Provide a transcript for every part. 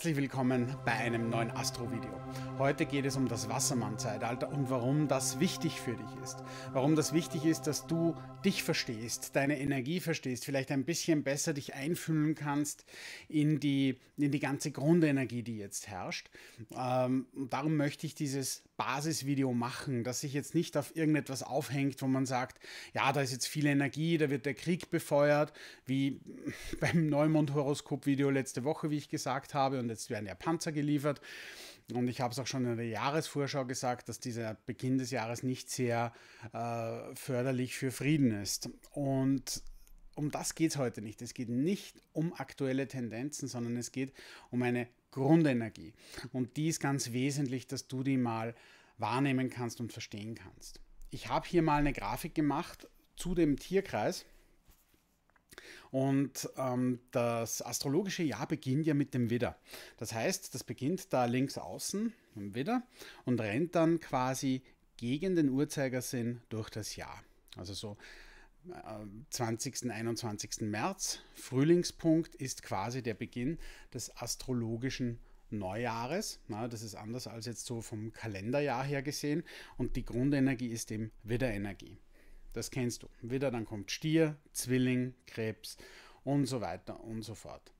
Herzlich willkommen bei einem neuen Astro-Video. Heute geht es um das Wassermann-Zeitalter und warum das wichtig für dich ist. Warum das wichtig ist, dass du dich verstehst, deine Energie verstehst, vielleicht ein bisschen besser dich einfühlen kannst in die, in die ganze Grundenergie, die jetzt herrscht. Ähm, darum möchte ich dieses Basisvideo machen, das sich jetzt nicht auf irgendetwas aufhängt, wo man sagt, ja, da ist jetzt viel Energie, da wird der Krieg befeuert, wie beim Neumond-Horoskop-Video letzte Woche, wie ich gesagt habe, und jetzt werden ja Panzer geliefert. Und ich habe es auch schon in der Jahresvorschau gesagt, dass dieser Beginn des Jahres nicht sehr äh, förderlich für Frieden ist. Und um das geht es heute nicht. Es geht nicht um aktuelle Tendenzen, sondern es geht um eine Grundenergie. Und die ist ganz wesentlich, dass du die mal wahrnehmen kannst und verstehen kannst. Ich habe hier mal eine Grafik gemacht zu dem Tierkreis. Und ähm, das astrologische Jahr beginnt ja mit dem Widder. Das heißt, das beginnt da links außen im Widder und rennt dann quasi gegen den Uhrzeigersinn durch das Jahr. Also so 20. Äh, 21. März. Frühlingspunkt ist quasi der Beginn des astrologischen Neujahres. Na, das ist anders als jetzt so vom Kalenderjahr her gesehen. Und die Grundenergie ist eben Widderenergie. Das kennst du. Widder, dann kommt Stier, Zwilling, Krebs und so weiter und so fort.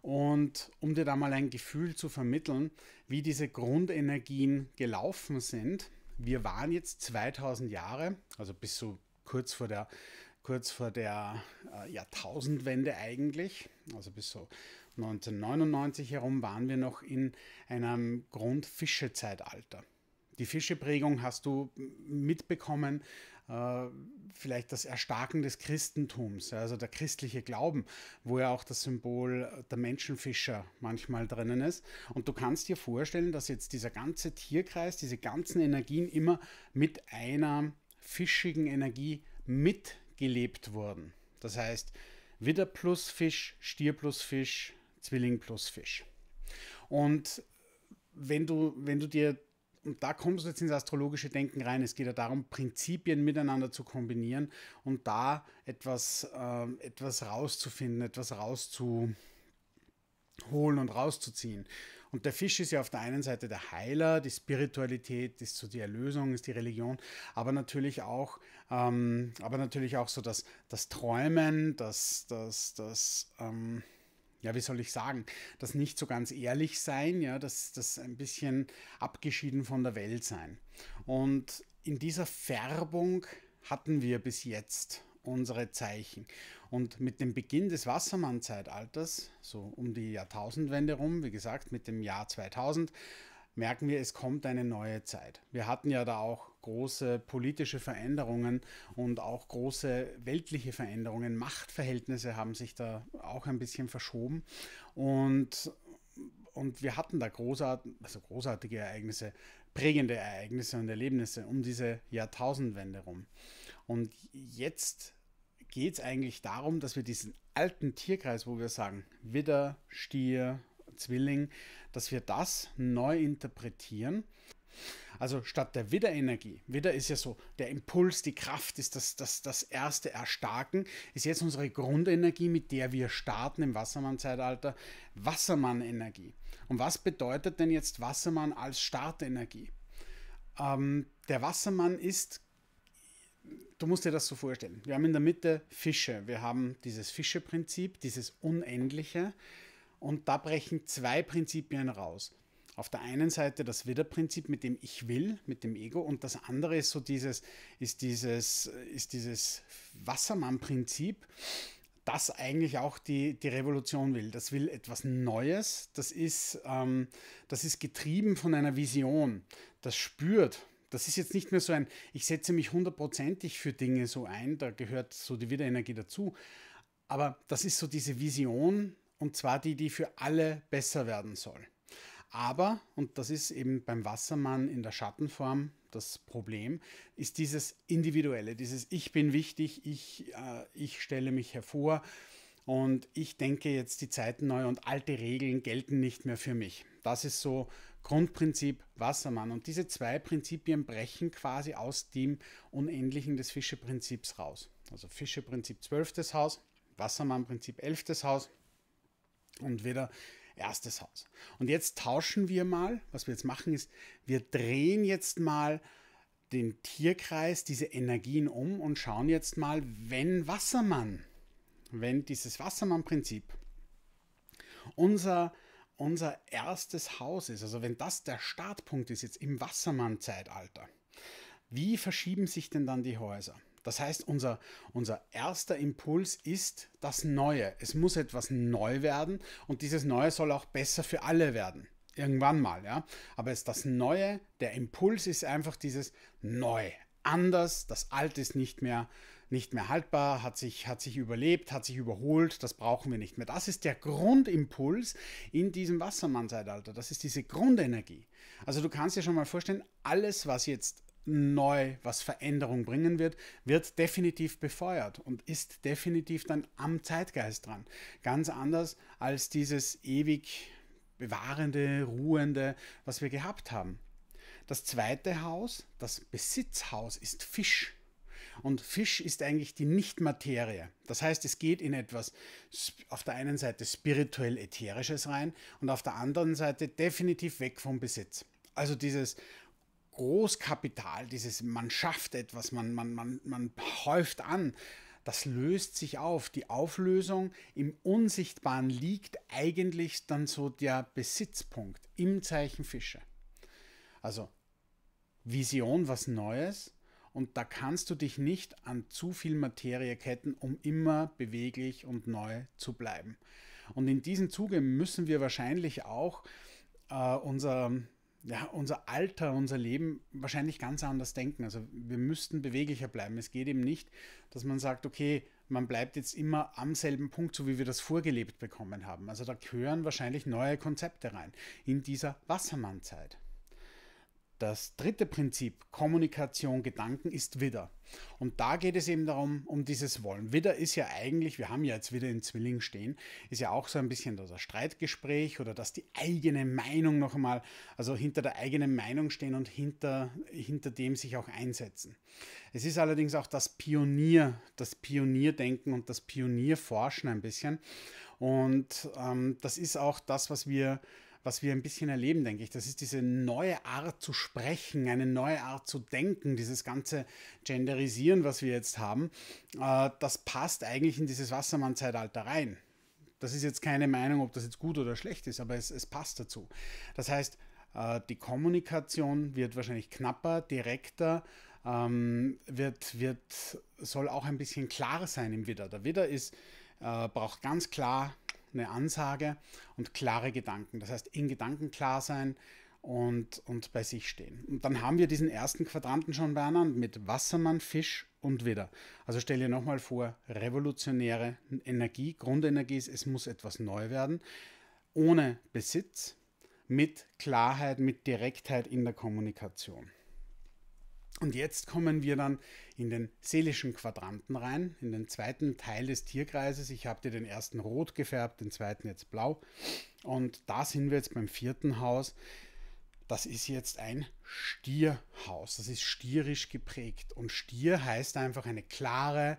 Und um dir da mal ein Gefühl zu vermitteln, wie diese Grundenergien gelaufen sind, wir waren jetzt 2000 Jahre, also bis so kurz vor der, kurz vor der äh, Jahrtausendwende eigentlich, also bis so 1999 herum, waren wir noch in einem Grundfischezeitalter. Die Fischeprägung hast du mitbekommen, äh, vielleicht das Erstarken des Christentums, also der christliche Glauben, wo ja auch das Symbol der Menschenfischer manchmal drinnen ist. Und du kannst dir vorstellen, dass jetzt dieser ganze Tierkreis, diese ganzen Energien immer mit einer fischigen Energie mitgelebt wurden. Das heißt, Widder plus Fisch, Stier plus Fisch, Zwilling plus Fisch. Und wenn du, wenn du dir, und da kommst du jetzt ins astrologische Denken rein, es geht ja darum, Prinzipien miteinander zu kombinieren und da etwas, äh, etwas rauszufinden, etwas rauszuholen und rauszuziehen. Und der Fisch ist ja auf der einen Seite der Heiler, die Spiritualität ist so die Erlösung, ist die Religion, aber natürlich auch, ähm, aber natürlich auch so das, das Träumen, das, das, das, ähm, ja, wie soll ich sagen, das nicht so ganz ehrlich sein, ja, das, das ein bisschen abgeschieden von der Welt sein. Und in dieser Färbung hatten wir bis jetzt unsere Zeichen. Und mit dem Beginn des Wassermann-Zeitalters, so um die Jahrtausendwende rum, wie gesagt, mit dem Jahr 2000, merken wir, es kommt eine neue Zeit. Wir hatten ja da auch große politische Veränderungen und auch große weltliche Veränderungen. Machtverhältnisse haben sich da auch ein bisschen verschoben. Und und wir hatten da großart, also großartige Ereignisse, prägende Ereignisse und Erlebnisse um diese Jahrtausendwende rum. Und jetzt geht es eigentlich darum, dass wir diesen alten Tierkreis, wo wir sagen, Widder, Stier, Zwilling, dass wir das neu interpretieren. Also statt der Widderenergie, Widder ist ja so der Impuls, die Kraft ist das, das, das erste Erstarken, ist jetzt unsere Grundenergie, mit der wir starten im Wassermann-Zeitalter, Wassermann-Energie. Und was bedeutet denn jetzt Wassermann als Startenergie? Ähm, der Wassermann ist du musst dir das so vorstellen. Wir haben in der Mitte Fische. Wir haben dieses Fische-Prinzip, dieses Unendliche. Und da brechen zwei Prinzipien raus. Auf der einen Seite das Widder-Prinzip mit dem Ich will, mit dem Ego, und das andere ist so dieses, ist dieses, ist dieses Wassermann-Prinzip, das eigentlich auch die, die Revolution will. Das will etwas Neues, das ist, ähm, das ist getrieben von einer Vision, das spürt, das ist jetzt nicht mehr so ein, ich setze mich hundertprozentig für Dinge so ein, da gehört so die Wiederenergie dazu. Aber das ist so diese Vision und zwar die, die für alle besser werden soll. Aber, und das ist eben beim Wassermann in der Schattenform das Problem, ist dieses Individuelle, dieses Ich bin wichtig, ich, äh, ich stelle mich hervor und ich denke jetzt die Zeiten neu und alte Regeln gelten nicht mehr für mich. Das ist so Grundprinzip Wassermann. Und diese zwei Prinzipien brechen quasi aus dem Unendlichen des Fischeprinzips raus. Also Fischeprinzip 12. Haus, Wassermann-Prinzip 11. Haus und wieder erstes Haus. Und jetzt tauschen wir mal, was wir jetzt machen ist, wir drehen jetzt mal den Tierkreis, diese Energien um und schauen jetzt mal, wenn Wassermann, wenn dieses Wassermann-Prinzip unser unser erstes Haus ist, also wenn das der Startpunkt ist jetzt im Wassermann-Zeitalter, wie verschieben sich denn dann die Häuser? Das heißt, unser, unser erster Impuls ist das Neue. Es muss etwas neu werden und dieses Neue soll auch besser für alle werden. Irgendwann mal, ja. Aber es das Neue, der Impuls ist einfach dieses Neu. Anders, das Alte ist nicht mehr nicht mehr haltbar, hat sich, hat sich überlebt, hat sich überholt, das brauchen wir nicht mehr. Das ist der Grundimpuls in diesem Wassermann-Zeitalter. Das ist diese Grundenergie. Also du kannst dir schon mal vorstellen, alles, was jetzt neu, was Veränderung bringen wird, wird definitiv befeuert und ist definitiv dann am Zeitgeist dran. Ganz anders als dieses ewig bewahrende, ruhende, was wir gehabt haben. Das zweite Haus, das Besitzhaus, ist Fisch. Und Fisch ist eigentlich die Nichtmaterie. Das heißt, es geht in etwas auf der einen Seite spirituell ätherisches rein und auf der anderen Seite definitiv weg vom Besitz. Also dieses Großkapital, dieses man schafft etwas, man, man, man, man häuft an, das löst sich auf. Die Auflösung im Unsichtbaren liegt eigentlich dann so der Besitzpunkt im Zeichen Fische. Also Vision, was Neues, und da kannst du dich nicht an zu viel Materie ketten, um immer beweglich und neu zu bleiben. Und in diesem Zuge müssen wir wahrscheinlich auch äh, unser, ja, unser Alter, unser Leben wahrscheinlich ganz anders denken. Also wir müssten beweglicher bleiben. Es geht eben nicht, dass man sagt, okay, man bleibt jetzt immer am selben Punkt, so wie wir das vorgelebt bekommen haben. Also da gehören wahrscheinlich neue Konzepte rein in dieser Wassermannzeit. Das dritte Prinzip, Kommunikation, Gedanken, ist Widder. Und da geht es eben darum, um dieses Wollen. Widder ist ja eigentlich, wir haben ja jetzt wieder in Zwilling stehen, ist ja auch so ein bisschen das Streitgespräch oder dass die eigene Meinung noch einmal, also hinter der eigenen Meinung stehen und hinter, hinter dem sich auch einsetzen. Es ist allerdings auch das Pionier, das Pionierdenken und das Pionierforschen ein bisschen. Und ähm, das ist auch das, was wir was wir ein bisschen erleben, denke ich. Das ist diese neue Art zu sprechen, eine neue Art zu denken, dieses ganze Genderisieren, was wir jetzt haben. Äh, das passt eigentlich in dieses Wassermann-Zeitalter rein. Das ist jetzt keine Meinung, ob das jetzt gut oder schlecht ist, aber es, es passt dazu. Das heißt, äh, die Kommunikation wird wahrscheinlich knapper, direkter, ähm, wird, wird, soll auch ein bisschen klarer sein im Widder. Der Widder ist, äh, braucht ganz klar eine Ansage und klare Gedanken. Das heißt, in Gedanken klar sein und, und bei sich stehen. Und dann haben wir diesen ersten Quadranten schon beieinander mit Wassermann, Fisch und Widder. Also stell dir nochmal vor, revolutionäre Energie, Grundenergie ist, es muss etwas neu werden, ohne Besitz, mit Klarheit, mit Direktheit in der Kommunikation. Und jetzt kommen wir dann in den seelischen Quadranten rein, in den zweiten Teil des Tierkreises. Ich habe dir den ersten rot gefärbt, den zweiten jetzt blau. Und da sind wir jetzt beim vierten Haus. Das ist jetzt ein Stierhaus. Das ist stierisch geprägt. Und Stier heißt einfach eine klare,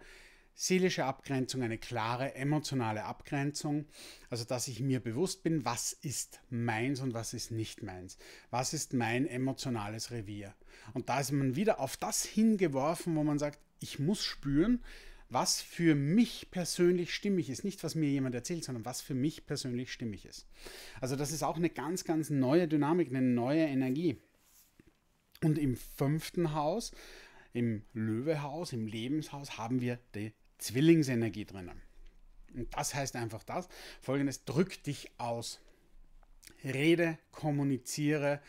seelische Abgrenzung, eine klare emotionale Abgrenzung, also dass ich mir bewusst bin, was ist meins und was ist nicht meins, was ist mein emotionales Revier. Und da ist man wieder auf das hingeworfen, wo man sagt, ich muss spüren, was für mich persönlich stimmig ist. Nicht, was mir jemand erzählt, sondern was für mich persönlich stimmig ist. Also das ist auch eine ganz, ganz neue Dynamik, eine neue Energie. Und im fünften Haus, im Löwehaus, im Lebenshaus haben wir die Zwillingsenergie drinnen. Und das heißt einfach das, folgendes, drück dich aus. Rede, kommuniziere,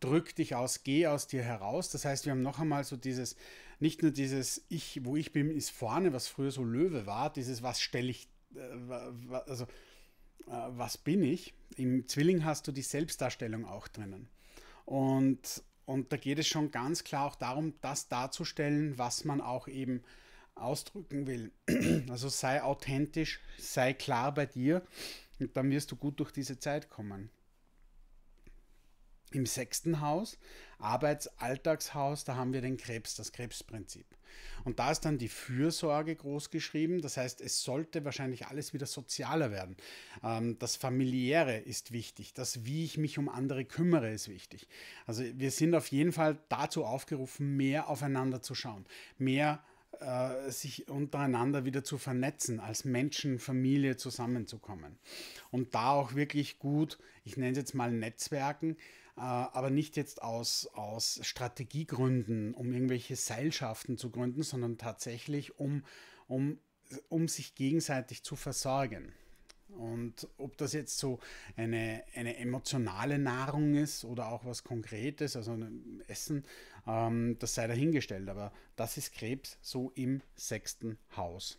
drück dich aus, geh aus dir heraus. Das heißt, wir haben noch einmal so dieses, nicht nur dieses Ich, wo ich bin, ist vorne, was früher so Löwe war, dieses Was stelle ich, äh, also äh, was bin ich? Im Zwilling hast du die Selbstdarstellung auch drinnen. Und, und da geht es schon ganz klar auch darum, das darzustellen, was man auch eben äh, ausdrücken will. Also sei authentisch, sei klar bei dir und dann wirst du gut durch diese Zeit kommen. Im sechsten Haus, Arbeitsalltagshaus, da haben wir den Krebs, das Krebsprinzip. Und da ist dann die Fürsorge groß geschrieben. Das heißt, es sollte wahrscheinlich alles wieder sozialer werden. Ähm, das Familiäre ist wichtig. Das, wie ich mich um andere kümmere, ist wichtig. Also wir sind auf jeden Fall dazu aufgerufen, mehr aufeinander zu schauen, mehr äh, sich untereinander wieder zu vernetzen, als Menschen, Familie zusammenzukommen. Und da auch wirklich gut, ich nenne es jetzt mal Netzwerken, äh, aber nicht jetzt aus, aus Strategiegründen, um irgendwelche Seilschaften zu gründen, sondern tatsächlich um, um, um sich gegenseitig zu versorgen. Und ob das jetzt so eine, eine emotionale Nahrung ist oder auch was Konkretes, also ein Essen, ähm, das sei dahingestellt. Aber das ist Krebs so im sechsten Haus.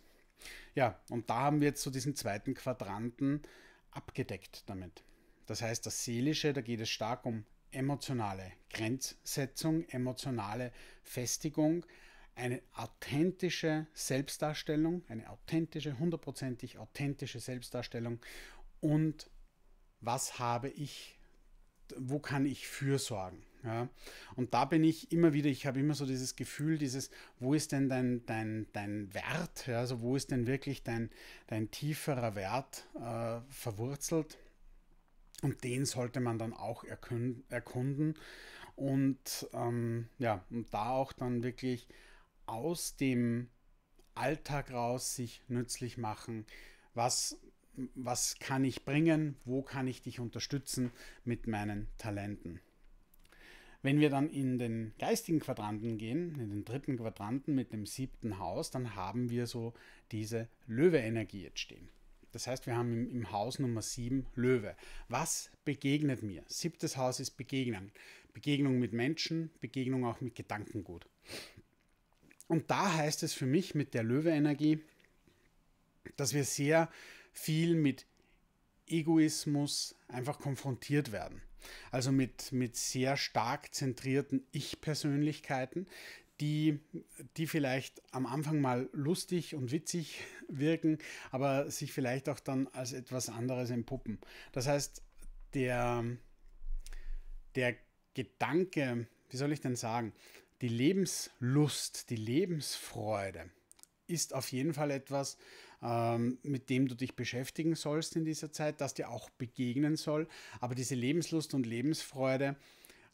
Ja, und da haben wir jetzt so diesen zweiten Quadranten abgedeckt damit. Das heißt, das Seelische, da geht es stark um emotionale Grenzsetzung, emotionale Festigung, eine authentische Selbstdarstellung, eine authentische, hundertprozentig authentische Selbstdarstellung und was habe ich, wo kann ich fürsorgen. Ja? Und da bin ich immer wieder, ich habe immer so dieses Gefühl, dieses, wo ist denn dein, dein, dein Wert, ja? also wo ist denn wirklich dein, dein tieferer Wert äh, verwurzelt. Und den sollte man dann auch erkunden und ähm, ja, und da auch dann wirklich aus dem Alltag raus sich nützlich machen. Was, was kann ich bringen? Wo kann ich dich unterstützen mit meinen Talenten? Wenn wir dann in den geistigen Quadranten gehen, in den dritten Quadranten mit dem siebten Haus, dann haben wir so diese Löwe-Energie jetzt stehen. Das heißt, wir haben im, Haus Nummer 7 Löwe. Was begegnet mir? Siebtes Haus ist Begegnung. Begegnung mit Menschen, Begegnung auch mit Gedankengut. Und da heißt es für mich mit der Löwe-Energie, dass wir sehr viel mit Egoismus einfach konfrontiert werden. Also mit, mit sehr stark zentrierten Ich-Persönlichkeiten, die, die vielleicht am Anfang mal lustig und witzig wirken, aber sich vielleicht auch dann als etwas anderes entpuppen. Das heißt, der, der Gedanke, wie soll ich denn sagen, die Lebenslust, die Lebensfreude ist auf jeden Fall etwas, ähm, mit dem du dich beschäftigen sollst in dieser Zeit, das dir auch begegnen soll. Aber diese Lebenslust und Lebensfreude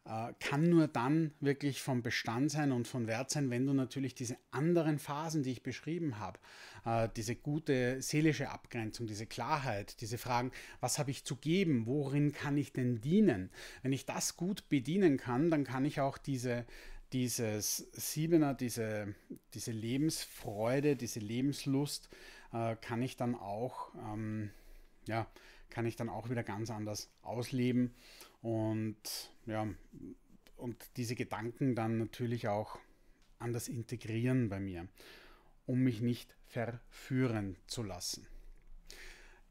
äh, kann nur dann wirklich vom Bestand sein und von Wert sein, wenn du natürlich diese anderen Phasen, die ich beschrieben habe, äh, diese gute seelische Abgrenzung, diese Klarheit, diese Fragen, was habe ich zu geben, worin kann ich denn dienen? Wenn ich das gut bedienen kann, dann kann ich auch diese dieses Siebener, diese, diese Lebensfreude, diese Lebenslust äh, kann ich dann auch, ähm, ja, kann ich dann auch wieder ganz anders ausleben und ja, und diese Gedanken dann natürlich auch anders integrieren bei mir, um mich nicht verführen zu lassen.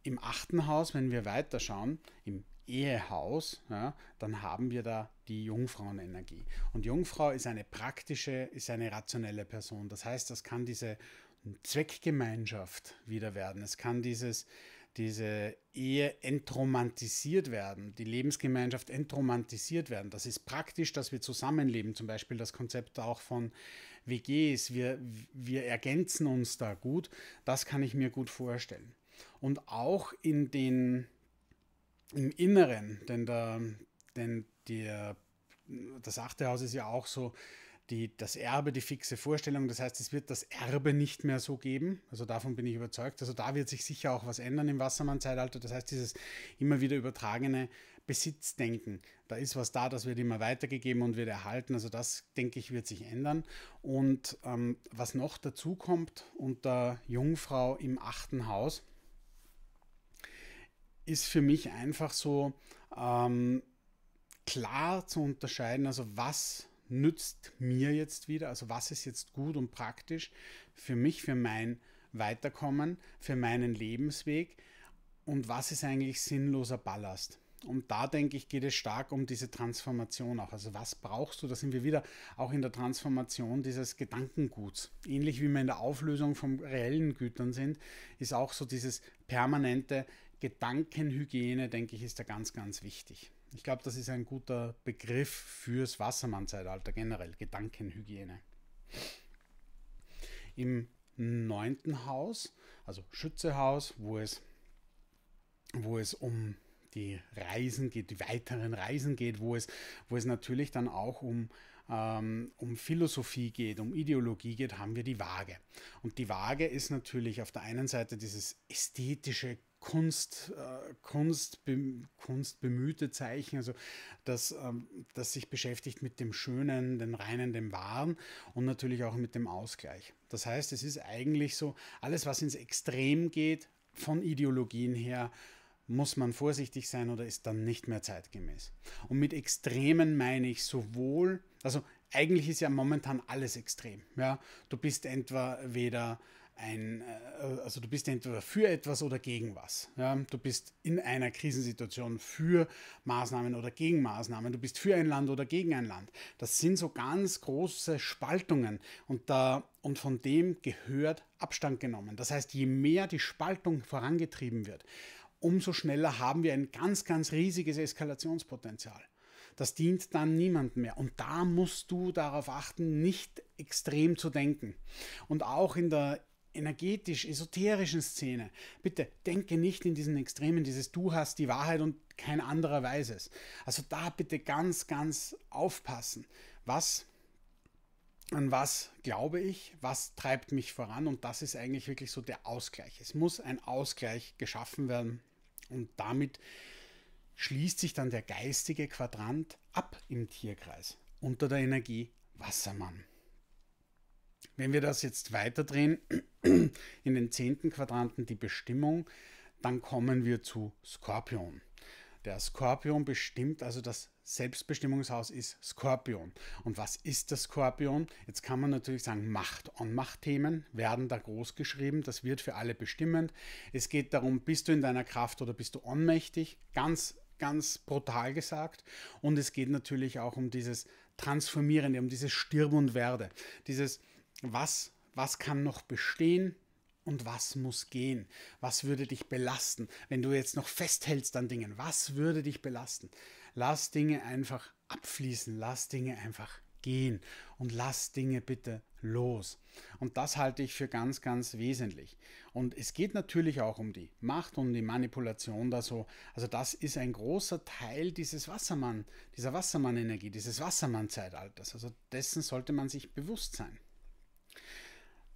Im achten Haus, wenn wir weiterschauen, im Ehehaus, ja, dann haben wir da die Jungfrauenenergie. Und Jungfrau ist eine praktische, ist eine rationelle Person. Das heißt, das kann diese Zweckgemeinschaft wieder werden. Es kann dieses, diese Ehe entromantisiert werden, die Lebensgemeinschaft entromantisiert werden. Das ist praktisch, dass wir zusammenleben. Zum Beispiel das Konzept auch von WGs. Wir, wir ergänzen uns da gut. Das kann ich mir gut vorstellen. Und auch in den im Inneren, denn, der, denn die, das achte Haus ist ja auch so die, das Erbe, die fixe Vorstellung. Das heißt, es wird das Erbe nicht mehr so geben. Also davon bin ich überzeugt. Also da wird sich sicher auch was ändern im Wassermann-Zeitalter. Das heißt, dieses immer wieder übertragene Besitzdenken. Da ist was da, das wird immer weitergegeben und wird erhalten. Also das, denke ich, wird sich ändern. Und ähm, was noch dazu kommt unter Jungfrau im achten Haus, ist für mich einfach so ähm, klar zu unterscheiden, also was nützt mir jetzt wieder, also was ist jetzt gut und praktisch für mich, für mein Weiterkommen, für meinen Lebensweg und was ist eigentlich sinnloser Ballast. Und da denke ich, geht es stark um diese Transformation auch. Also was brauchst du? Da sind wir wieder auch in der Transformation dieses Gedankenguts. Ähnlich wie wir in der Auflösung von reellen Gütern sind, ist auch so dieses permanente Gedankenhygiene, denke ich, ist da ganz, ganz wichtig. Ich glaube, das ist ein guter Begriff fürs Wassermann-Zeitalter generell, Gedankenhygiene. Im neunten Haus, also Schützehaus, wo es, wo es um die Reisen geht, die weiteren Reisen geht, wo es, wo es natürlich dann auch um, ähm, um Philosophie geht, um Ideologie geht, haben wir die Waage. Und die Waage ist natürlich auf der einen Seite dieses ästhetische, Kunst, äh, Kunst, be, Kunst bemühte Zeichen, also das, ähm, das sich beschäftigt mit dem Schönen, dem Reinen, dem Wahren und natürlich auch mit dem Ausgleich. Das heißt, es ist eigentlich so, alles was ins Extrem geht, von Ideologien her, muss man vorsichtig sein oder ist dann nicht mehr zeitgemäß. Und mit Extremen meine ich sowohl, also eigentlich ist ja momentan alles extrem. Ja? Du bist entweder weder ein, äh, also du bist entweder für etwas oder gegen was. Ja? Du bist in einer Krisensituation für Maßnahmen oder gegen Maßnahmen. Du bist für ein Land oder gegen ein Land. Das sind so ganz große Spaltungen und, da, und von dem gehört Abstand genommen. Das heißt, je mehr die Spaltung vorangetrieben wird, umso schneller haben wir ein ganz, ganz riesiges Eskalationspotenzial. Das dient dann niemandem mehr. Und da musst du darauf achten, nicht extrem zu denken. Und auch in der energetisch, esoterischen Szene. Bitte denke nicht in diesen Extremen, dieses Du hast die Wahrheit und kein anderer weiß es. Also da bitte ganz, ganz aufpassen. Was, an was glaube ich, was treibt mich voran? Und das ist eigentlich wirklich so der Ausgleich. Es muss ein Ausgleich geschaffen werden und damit schließt sich dann der geistige Quadrant ab im Tierkreis unter der Energie Wassermann. Wenn wir das jetzt weiterdrehen, in den zehnten Quadranten die Bestimmung, dann kommen wir zu Skorpion. Der Skorpion bestimmt, also das Selbstbestimmungshaus ist Skorpion. Und was ist der Skorpion? Jetzt kann man natürlich sagen, Macht- und Machtthemen werden da groß geschrieben. Das wird für alle bestimmend. Es geht darum, bist du in deiner Kraft oder bist du ohnmächtig? Ganz, ganz brutal gesagt. Und es geht natürlich auch um dieses Transformierende, um dieses Stirb und Werde. Dieses was, was kann noch bestehen und was muss gehen? Was würde dich belasten, wenn du jetzt noch festhältst an Dingen? Was würde dich belasten? Lass Dinge einfach abfließen, lass Dinge einfach gehen und lass Dinge bitte los. Und das halte ich für ganz, ganz wesentlich. Und es geht natürlich auch um die Macht und um die Manipulation da so. Also das ist ein großer Teil dieses Wassermann, dieser Wassermann-Energie, dieses Wassermann-Zeitalters. Also dessen sollte man sich bewusst sein.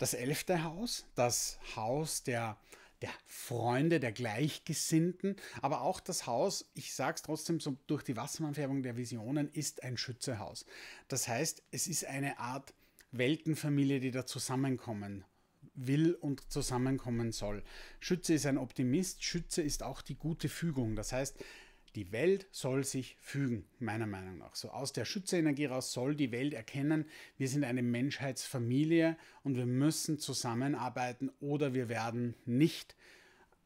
Das elfte Haus, das Haus der, der Freunde, der Gleichgesinnten, aber auch das Haus, ich sage es trotzdem so durch die Wassermannfärbung der Visionen, ist ein Schützehaus. Das heißt, es ist eine Art Weltenfamilie, die da zusammenkommen will und zusammenkommen soll. Schütze ist ein Optimist, Schütze ist auch die gute Fügung. Das heißt, die Welt soll sich fügen, meiner Meinung nach. So aus der Schützeenergie raus soll die Welt erkennen, wir sind eine Menschheitsfamilie und wir müssen zusammenarbeiten oder wir werden nicht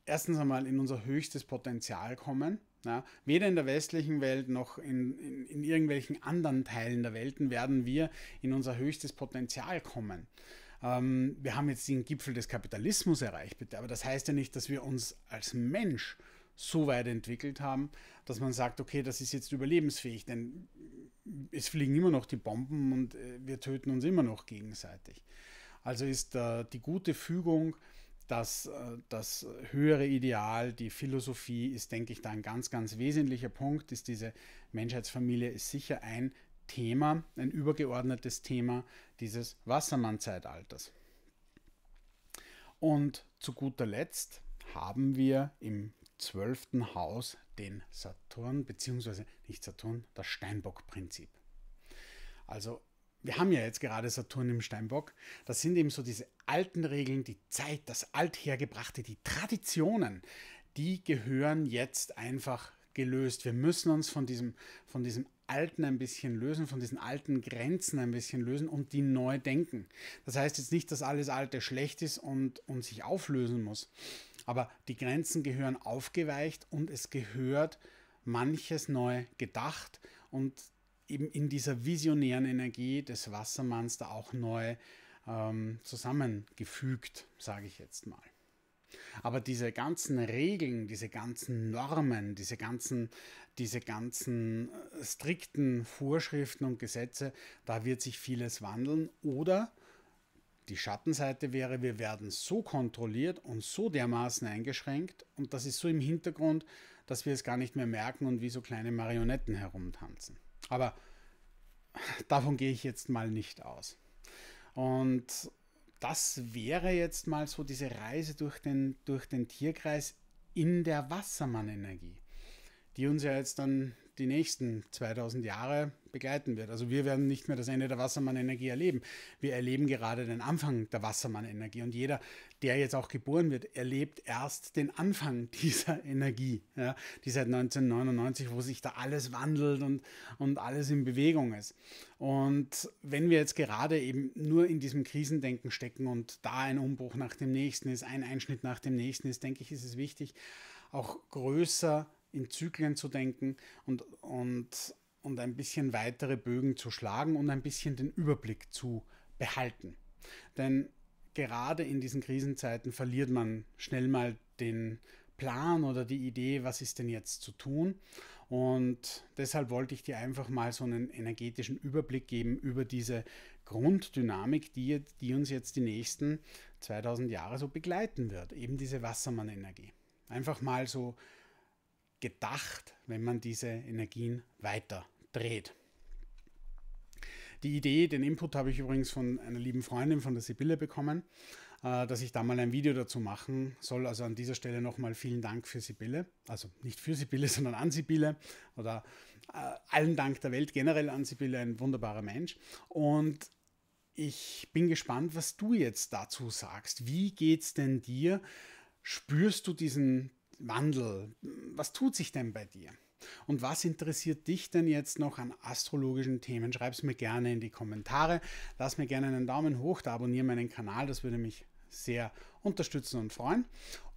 erstens einmal in unser höchstes Potenzial kommen. Ja, weder in der westlichen Welt noch in, in, in irgendwelchen anderen Teilen der Welten werden wir in unser höchstes Potenzial kommen ähm, wir haben jetzt den Gipfel des Kapitalismus erreicht, bitte. Aber das heißt ja nicht, dass wir uns als Mensch so weit entwickelt haben, dass man sagt, okay, das ist jetzt überlebensfähig, denn es fliegen immer noch die Bomben und äh, wir töten uns immer noch gegenseitig. Also ist äh, die gute Fügung, dass äh, das höhere Ideal, die Philosophie ist, denke ich, da ein ganz, ganz wesentlicher Punkt, ist diese Menschheitsfamilie ist sicher ein Thema, ein übergeordnetes Thema dieses Wassermann-Zeitalters. Und zu guter Letzt haben wir im 12. Haus den Saturn, beziehungsweise nicht Saturn, das Steinbock-Prinzip. Also wir haben ja jetzt gerade Saturn im Steinbock. Das sind eben so diese alten Regeln, die Zeit, das Althergebrachte, die Traditionen, die gehören jetzt einfach gelöst. Wir müssen uns von diesem, von diesem Alten ein bisschen lösen, von diesen alten Grenzen ein bisschen lösen und die neu denken. Das heißt jetzt nicht, dass alles Alte schlecht ist und, und sich auflösen muss, aber die Grenzen gehören aufgeweicht und es gehört manches neu gedacht und eben in dieser visionären Energie des Wassermanns da auch neu ähm, zusammengefügt, sage ich jetzt mal. Aber diese ganzen Regeln, diese ganzen Normen, diese ganzen, diese ganzen äh, strikten Vorschriften und Gesetze, da wird sich vieles wandeln oder die Schattenseite wäre, wir werden so kontrolliert und so dermaßen eingeschränkt und das ist so im Hintergrund, dass wir es gar nicht mehr merken und wie so kleine Marionetten herumtanzen. Aber davon gehe ich jetzt mal nicht aus. Und das wäre jetzt mal so diese Reise durch den, durch den Tierkreis in der Wassermannenergie, die uns ja jetzt dann die nächsten 2000 Jahre begleiten wird. Also wir werden nicht mehr das Ende der Wassermann-Energie erleben. Wir erleben gerade den Anfang der Wassermann-Energie und jeder, der jetzt auch geboren wird, erlebt erst den Anfang dieser Energie, ja, die seit 1999, wo sich da alles wandelt und, und alles in Bewegung ist. Und wenn wir jetzt gerade eben nur in diesem Krisendenken stecken und da ein Umbruch nach dem nächsten ist, ein Einschnitt nach dem nächsten ist, denke ich, ist es wichtig, auch größer zu in Zyklen zu denken und, und, und ein bisschen weitere Bögen zu schlagen und ein bisschen den Überblick zu behalten. Denn gerade in diesen Krisenzeiten verliert man schnell mal den Plan oder die Idee, was ist denn jetzt zu tun. Und deshalb wollte ich dir einfach mal so einen energetischen Überblick geben über diese Grunddynamik, die, die uns jetzt die nächsten 2000 Jahre so begleiten wird. Eben diese Wassermann-Energie. Einfach mal so gedacht, wenn man diese Energien weiter dreht. Die Idee, den Input habe ich übrigens von einer lieben Freundin von der Sibylle bekommen, äh, dass ich da mal ein Video dazu machen soll. Also an dieser Stelle nochmal vielen Dank für Sibylle. Also nicht für Sibylle, sondern an Sibylle oder äh, allen Dank der Welt generell an Sibylle, ein wunderbarer Mensch. Und ich bin gespannt, was du jetzt dazu sagst. Wie geht es denn dir? Spürst du diesen Wandel, was tut sich denn bei dir? Und was interessiert dich denn jetzt noch an astrologischen Themen? Schreib es mir gerne in die Kommentare. Lass mir gerne einen Daumen hoch da, abonniere meinen Kanal, das würde mich sehr unterstützen und freuen.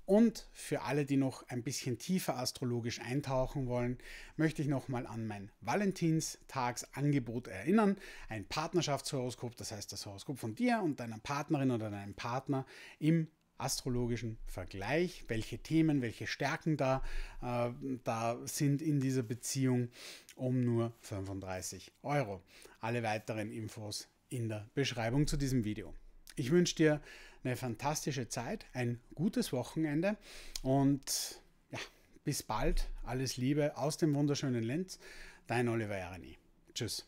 Und für alle, die noch ein bisschen tiefer astrologisch eintauchen wollen, möchte ich nochmal an mein Valentinstagsangebot erinnern. Ein Partnerschaftshoroskop, das heißt das Horoskop von dir und deiner Partnerin oder deinem Partner im astrologischen Vergleich, welche Themen, welche Stärken da, äh, da sind in dieser Beziehung um nur 35 Euro. Alle weiteren Infos in der Beschreibung zu diesem Video. Ich wünsche dir eine fantastische Zeit, ein gutes Wochenende und ja, bis bald. Alles Liebe aus dem wunderschönen Lenz. Dein Oliver Jareni. Tschüss.